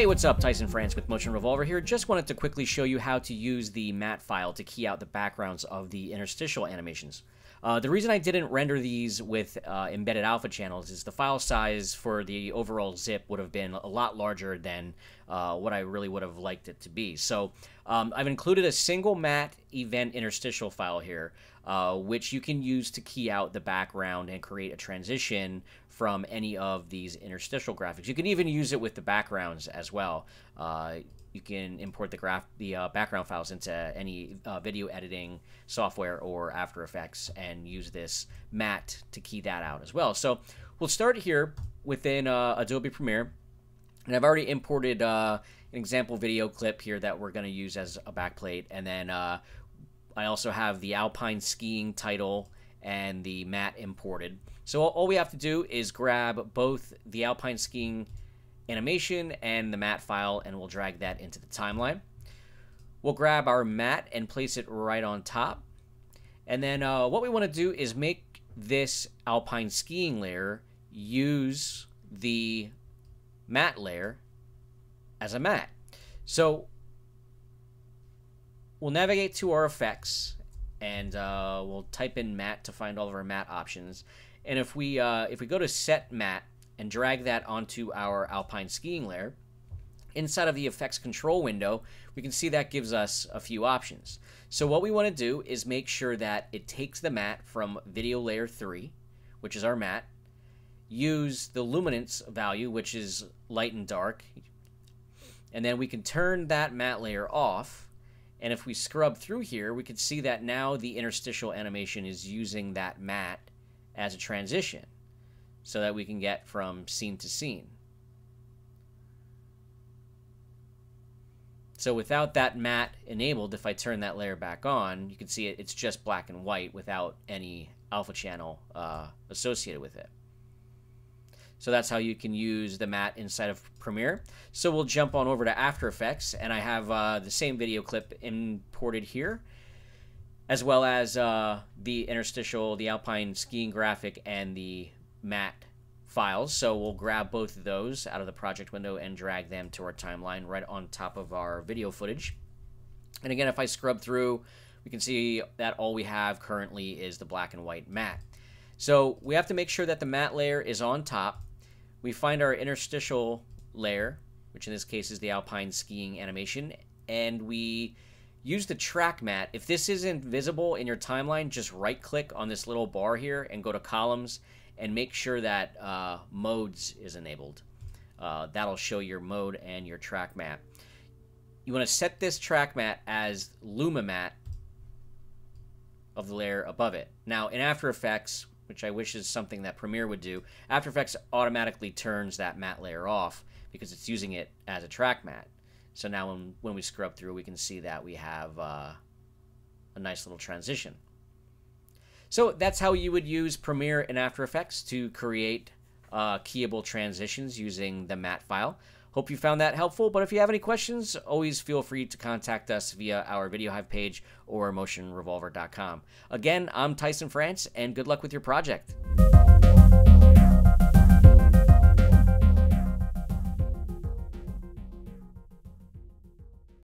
Hey, what's up? Tyson France with Motion Revolver here. Just wanted to quickly show you how to use the matte file to key out the backgrounds of the interstitial animations. Uh, the reason I didn't render these with uh, embedded alpha channels is the file size for the overall zip would have been a lot larger than uh, what I really would have liked it to be. So um, I've included a single mat event interstitial file here, uh, which you can use to key out the background and create a transition from any of these interstitial graphics. You can even use it with the backgrounds as well. Uh, you can import the graph the uh, background files into any uh, video editing software or After Effects and use this mat to key that out as well. So we'll start here within uh, Adobe Premiere, and I've already imported uh, an example video clip here that we're going to use as a backplate, and then uh, I also have the Alpine skiing title and the mat imported. So all we have to do is grab both the Alpine skiing animation and the mat file, and we'll drag that into the timeline. We'll grab our mat and place it right on top. And then uh, what we want to do is make this alpine skiing layer use the mat layer as a mat. So we'll navigate to our effects and uh, we'll type in mat to find all of our mat options. And if we uh, if we go to set mat, and drag that onto our alpine skiing layer. Inside of the effects control window, we can see that gives us a few options. So what we want to do is make sure that it takes the mat from video layer 3, which is our mat, use the luminance value, which is light and dark, and then we can turn that mat layer off. And if we scrub through here, we can see that now the interstitial animation is using that mat as a transition so that we can get from scene to scene. So without that matte enabled, if I turn that layer back on, you can see it's just black and white without any alpha channel uh, associated with it. So that's how you can use the matte inside of Premiere. So we'll jump on over to After Effects, and I have uh, the same video clip imported here, as well as uh, the interstitial, the alpine skiing graphic, and the mat files. So we'll grab both of those out of the project window and drag them to our timeline right on top of our video footage. And again, if I scrub through, we can see that all we have currently is the black and white mat. So we have to make sure that the mat layer is on top. We find our interstitial layer, which in this case is the alpine skiing animation, and we use the track mat. If this isn't visible in your timeline, just right click on this little bar here and go to columns and make sure that uh, modes is enabled. Uh, that'll show your mode and your track mat. You want to set this track mat as Luma mat of the layer above it. Now in After Effects, which I wish is something that Premiere would do, After Effects automatically turns that mat layer off because it's using it as a track mat. So now when, when we scrub through, we can see that we have uh, a nice little transition. So that's how you would use Premiere and After Effects to create uh, keyable transitions using the mat file. Hope you found that helpful, but if you have any questions, always feel free to contact us via our VideoHive page or motionrevolver.com. Again, I'm Tyson France, and good luck with your project.